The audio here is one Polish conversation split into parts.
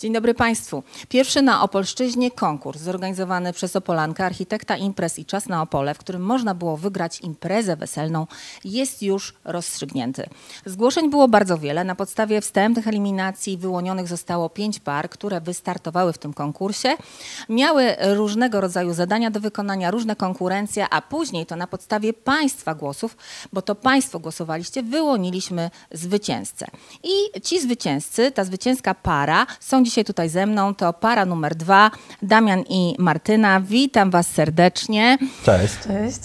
Dzień dobry Państwu. Pierwszy na Opolszczyźnie konkurs zorganizowany przez Opolankę architekta imprez i czas na Opole, w którym można było wygrać imprezę weselną, jest już rozstrzygnięty. Zgłoszeń było bardzo wiele. Na podstawie wstępnych eliminacji wyłonionych zostało pięć par, które wystartowały w tym konkursie. Miały różnego rodzaju zadania do wykonania, różne konkurencje, a później to na podstawie Państwa głosów, bo to Państwo głosowaliście, wyłoniliśmy zwycięzcę. I ci zwycięzcy, ta zwycięska para są dzisiaj tutaj ze mną to para numer dwa, Damian i Martyna. Witam Was serdecznie. Cześć. Cześć.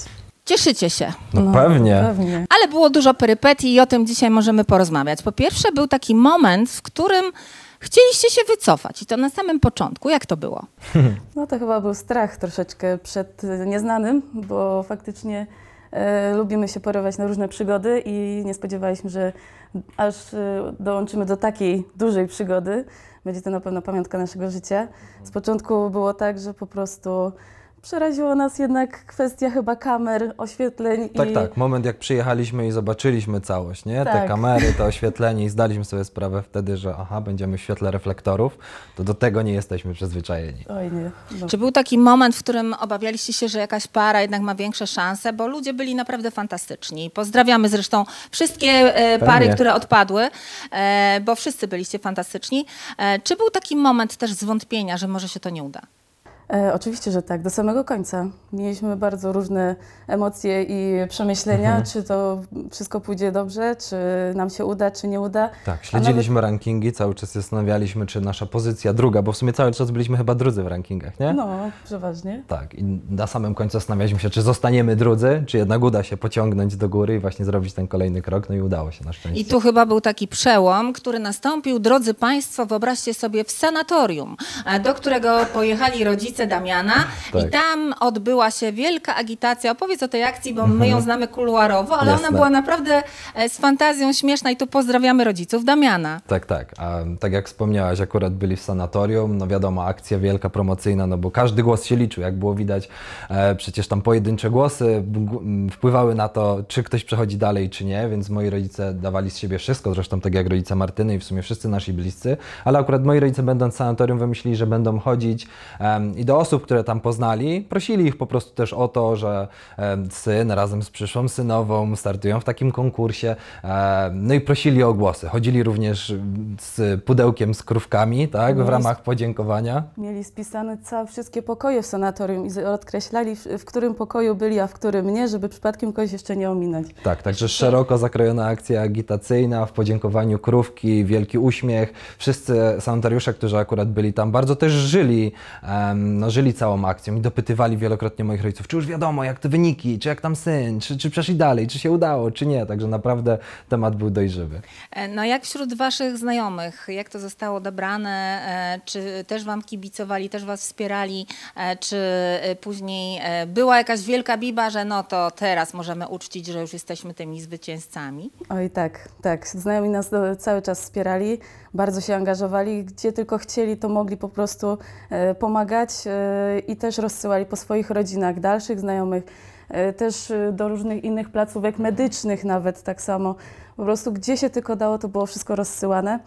Cieszycie się. No, no pewnie. pewnie. Ale było dużo perypetii i o tym dzisiaj możemy porozmawiać. Po pierwsze, był taki moment, w którym chcieliście się wycofać i to na samym początku. Jak to było? No to chyba był strach troszeczkę przed nieznanym, bo faktycznie E, lubimy się porywać na różne przygody i nie spodziewaliśmy, że aż e, dołączymy do takiej dużej przygody. Będzie to na pewno pamiątka naszego życia. Z początku było tak, że po prostu Przeraziło nas jednak kwestia chyba kamer, oświetleń. Tak, i... tak. Moment, jak przyjechaliśmy i zobaczyliśmy całość, nie? Tak. Te kamery, to oświetlenie i zdaliśmy sobie sprawę wtedy, że aha, będziemy w świetle reflektorów, to do tego nie jesteśmy przyzwyczajeni. Oj nie. No. Czy był taki moment, w którym obawialiście się, że jakaś para jednak ma większe szanse, bo ludzie byli naprawdę fantastyczni. Pozdrawiamy zresztą wszystkie e, pary, które odpadły, e, bo wszyscy byliście fantastyczni. E, czy był taki moment też zwątpienia, że może się to nie uda? E, oczywiście, że tak, do samego końca. Mieliśmy bardzo różne emocje i przemyślenia, mhm. czy to wszystko pójdzie dobrze, czy nam się uda, czy nie uda. Tak, śledziliśmy nawet... rankingi, cały czas zastanawialiśmy, czy nasza pozycja druga, bo w sumie cały czas byliśmy chyba drudzy w rankingach, nie? No, przeważnie. Tak, i na samym końcu zastanawialiśmy się, czy zostaniemy drudzy, czy jednak uda się pociągnąć do góry i właśnie zrobić ten kolejny krok, no i udało się na szczęście. I tu chyba był taki przełom, który nastąpił, drodzy Państwo, wyobraźcie sobie, w sanatorium, e, do którego pojechali rodzice Damiana tak. i tam odbyła się wielka agitacja. Opowiedz o tej akcji, bo my ją mhm. znamy kuluarowo, ale Jasne. ona była naprawdę e, z fantazją śmieszna i tu pozdrawiamy rodziców Damiana. Tak, tak. A tak jak wspomniałaś, akurat byli w sanatorium, no wiadomo, akcja wielka, promocyjna, no bo każdy głos się liczył, jak było widać, e, przecież tam pojedyncze głosy wpływały na to, czy ktoś przechodzi dalej, czy nie, więc moi rodzice dawali z siebie wszystko, zresztą tak jak rodzice Martyny i w sumie wszyscy nasi bliscy, ale akurat moi rodzice będąc w sanatorium wymyślili, że będą chodzić um, i i do osób, które tam poznali, prosili ich po prostu też o to, że e, syn razem z przyszłą synową startują w takim konkursie, e, no i prosili o głosy. Chodzili również z pudełkiem z krówkami, tak, w ramach podziękowania. Mieli spisane całe, wszystkie pokoje w sanatorium i odkreślali, w którym pokoju byli, a w którym nie, żeby przypadkiem kogoś jeszcze nie ominąć. Tak, także szeroko zakrojona akcja agitacyjna, w podziękowaniu krówki, wielki uśmiech. Wszyscy sanitariusze, którzy akurat byli tam, bardzo też żyli um, no, żyli całą akcją i dopytywali wielokrotnie moich rodziców, czy już wiadomo, jak te wyniki, czy jak tam syn, czy, czy przeszli dalej, czy się udało, czy nie. Także naprawdę temat był dojrzewy e, No jak wśród Waszych znajomych, jak to zostało odebrane, e, czy też Wam kibicowali, też Was wspierali, e, czy później była jakaś wielka biba, że no to teraz możemy uczcić, że już jesteśmy tymi zwycięzcami? Oj tak, tak. Znajomi nas cały czas wspierali, bardzo się angażowali, gdzie tylko chcieli, to mogli po prostu pomagać, E, i też rozsyłali po swoich rodzinach, dalszych znajomych, e, też e, do różnych innych placówek medycznych nawet tak samo. Po prostu gdzie się tylko dało, to było wszystko rozsyłane.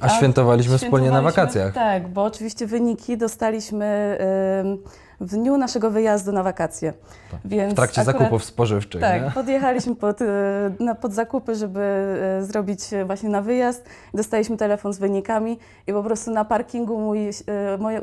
A, świętowaliśmy wspólnie na wakacjach. Tak, bo oczywiście wyniki dostaliśmy w dniu naszego wyjazdu na wakacje. Tak. Więc w trakcie akurat, zakupów spożywczych. Tak, nie? podjechaliśmy pod, e, na, pod zakupy, żeby e, zrobić e, właśnie na wyjazd. Dostaliśmy telefon z wynikami i po prostu na parkingu mój, moje,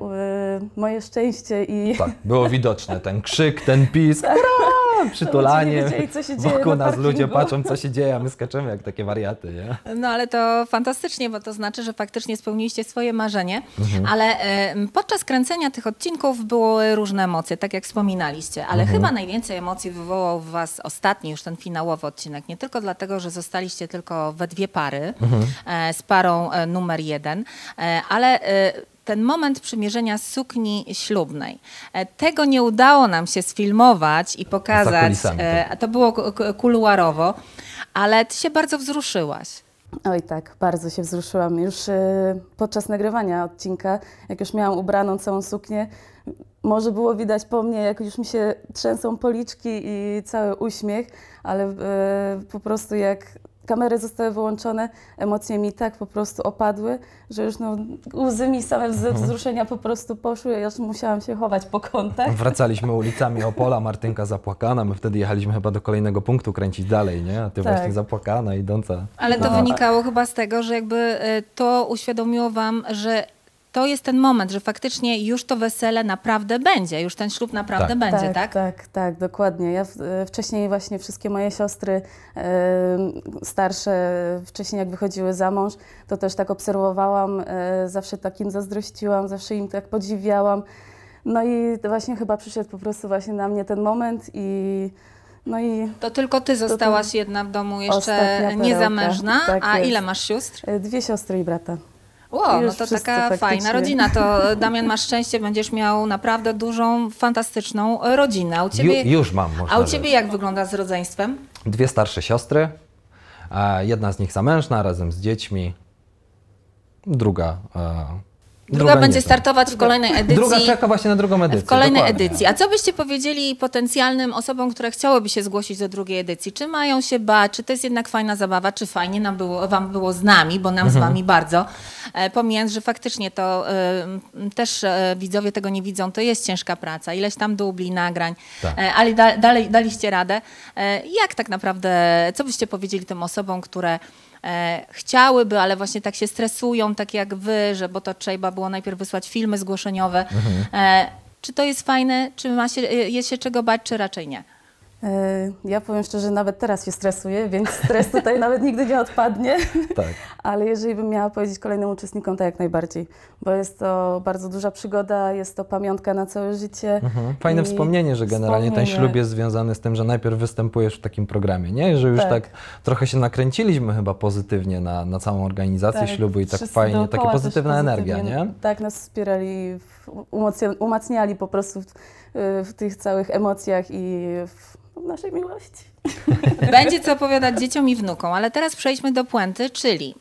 moje szczęście i... Tak, było widoczne ten krzyk, ten pisk. Tak. przytulanie. No, wiedzieli, co się dzieje nas ludzie patrzą, co się dzieje, a my skaczemy jak takie wariaty. Nie? No ale to fantastycznie, bo to znaczy, że faktycznie spełniliście swoje marzenie, mhm. ale y, podczas kręcenia tych odcinków były różne emocje, tak jak wspominaliście, ale mhm. chyba najwięcej emocji wywołał w was ostatni, już ten finałowy odcinek, nie tylko dlatego, że zostaliście tylko we dwie pary, mhm. e, z parą e, numer jeden, e, ale e, ten moment przymierzenia sukni ślubnej. E, tego nie udało nam się sfilmować i pokazać. E, tak. To było kuluarowo, ale ty się bardzo wzruszyłaś. Oj tak, bardzo się wzruszyłam. Już e, podczas nagrywania odcinka, jak już miałam ubraną całą suknię, może było widać po mnie, jak już mi się trzęsą policzki i cały uśmiech, ale po prostu jak kamery zostały wyłączone, emocje mi tak po prostu opadły, że już no, łzy mi same ze mhm. wzruszenia po prostu poszły, ja już musiałam się chować po kątach. Wracaliśmy ulicami Opola, Martynka zapłakana, my wtedy jechaliśmy chyba do kolejnego punktu kręcić dalej, nie? A ty tak. właśnie zapłakana, idąca. Ale to no. wynikało chyba z tego, że jakby y, to uświadomiło wam, że to jest ten moment, że faktycznie już to wesele naprawdę będzie, już ten ślub naprawdę tak. będzie, tak? Tak, tak, tak dokładnie. Ja w, e, wcześniej właśnie wszystkie moje siostry e, starsze, wcześniej jak wychodziły za mąż, to też tak obserwowałam, e, zawsze takim zazdrościłam, zawsze im tak podziwiałam. No i właśnie chyba przyszedł po prostu właśnie na mnie ten moment i no i to tylko ty zostałaś jedna w domu jeszcze niezamężna. Tak a ile masz sióstr? Dwie siostry i brata. O, no to taka fajna rodzina. To Damian, masz szczęście, będziesz miał naprawdę dużą, fantastyczną rodzinę. u ciebie, Ju, już mam. A u ciebie jak wygląda z rodzeństwem? Dwie starsze siostry. E, jedna z nich zamężna razem z dziećmi. Druga e, Druga, druga będzie startować w kolejnej edycji. Druga czeka właśnie na drugą edycję. W kolejnej dokładnie. edycji. A co byście powiedzieli potencjalnym osobom, które chciałyby się zgłosić do drugiej edycji? Czy mają się bać? Czy to jest jednak fajna zabawa? Czy fajnie nam było, wam było z nami, bo nam mhm. z wami bardzo. E, pomijając, że faktycznie to e, też e, widzowie tego nie widzą, to jest ciężka praca. Ileś tam dubli, nagrań, tak. ale da, dalej daliście radę. Jak tak naprawdę, co byście powiedzieli tym osobom, które E, chciałyby, ale właśnie tak się stresują, tak jak wy, że bo to trzeba było najpierw wysłać filmy zgłoszeniowe. Mhm. E, czy to jest fajne, czy ma się, e, jest się czego bać, czy raczej nie? E, ja powiem szczerze, nawet teraz się stresuję, więc stres tutaj nawet nigdy nie odpadnie. Tak. Ale jeżeli bym miała powiedzieć kolejnym uczestnikom, to jak najbardziej, bo jest to bardzo duża przygoda, jest to pamiątka na całe życie. Mhm. Fajne wspomnienie, że generalnie wspomnienie. ten ślub jest związany z tym, że najpierw występujesz w takim programie, nie? Że już tak, tak trochę się nakręciliśmy chyba pozytywnie na, na całą organizację tak. ślubu i tak Wszyscy fajnie, taka pozytywna energia, nie? Tak, nas wspierali, umacniali po prostu Y, w tych całych emocjach i w naszej miłości. Będzie co opowiadać dzieciom i wnukom, ale teraz przejdźmy do puenty, czyli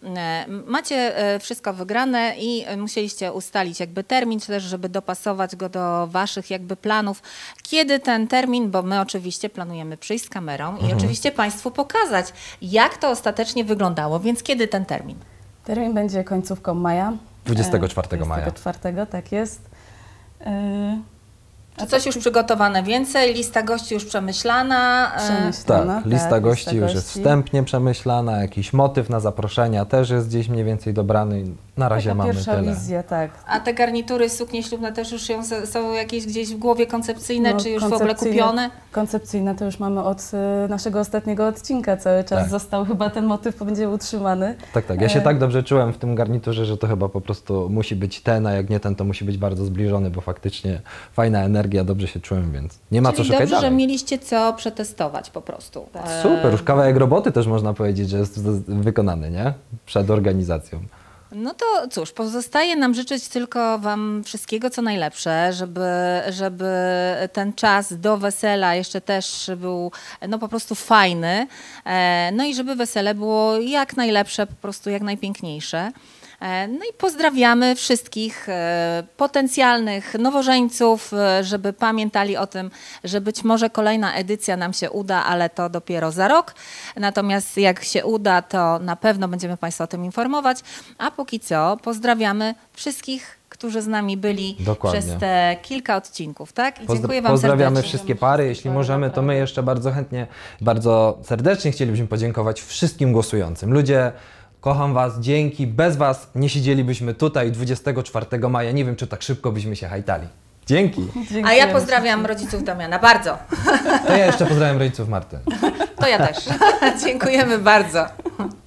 y, macie y, wszystko wygrane i musieliście ustalić jakby termin, czy też żeby dopasować go do waszych jakby planów. Kiedy ten termin, bo my oczywiście planujemy przyjść z kamerą mhm. i oczywiście Państwu pokazać, jak to ostatecznie wyglądało, więc kiedy ten termin? Termin będzie końcówką maja. 24, e, maja. 24, tak jest. Yy... Czy coś już przygotowane więcej? Lista gości już przemyślana? E, tak, tak, lista, gości lista już gości. jest wstępnie przemyślana, jakiś motyw na zaproszenia też jest gdzieś mniej więcej dobrany. Na razie Taka mamy pierwsza tyle. wizja, tak. A te garnitury, suknie ślubne też już ją, są jakieś gdzieś w głowie koncepcyjne, no, czy już w ogóle kupione? Koncepcyjne to już mamy od y, naszego ostatniego odcinka cały czas. Tak. Został chyba ten motyw, będzie utrzymany. Tak, tak. Ja się e, tak dobrze czułem w tym garniturze, że to chyba po prostu musi być ten, a jak nie ten, to musi być bardzo zbliżony, bo faktycznie fajna energia, dobrze się czułem, więc nie ma Czyli co szukać dobrze, dalej. że mieliście co przetestować po prostu. Tak. Super, już kawałek roboty też można powiedzieć, że jest wykonany, nie? Przed organizacją. No to cóż, pozostaje nam życzyć tylko Wam wszystkiego, co najlepsze, żeby, żeby ten czas do wesela jeszcze też był no, po prostu fajny. E, no i żeby wesele było jak najlepsze, po prostu jak najpiękniejsze. E, no i pozdrawiamy wszystkich e, potencjalnych nowożeńców, e, żeby pamiętali o tym, że być może kolejna edycja nam się uda, ale to dopiero za rok. Natomiast jak się uda, to na pewno będziemy Państwa o tym informować. A póki co pozdrawiamy wszystkich którzy z nami byli Dokładnie. przez te kilka odcinków, tak? I dziękuję Wam Pozdrawiamy wszystkie pary. Jeśli możemy, to my jeszcze bardzo chętnie, bardzo serdecznie chcielibyśmy podziękować wszystkim głosującym. Ludzie Kocham Was, dzięki. Bez Was nie siedzielibyśmy tutaj 24 maja. Nie wiem, czy tak szybko byśmy się hajtali. Dzięki. Dziękuję. A ja pozdrawiam rodziców Damiana, bardzo. To ja jeszcze pozdrawiam rodziców Marty. To ja też. Dziękujemy bardzo.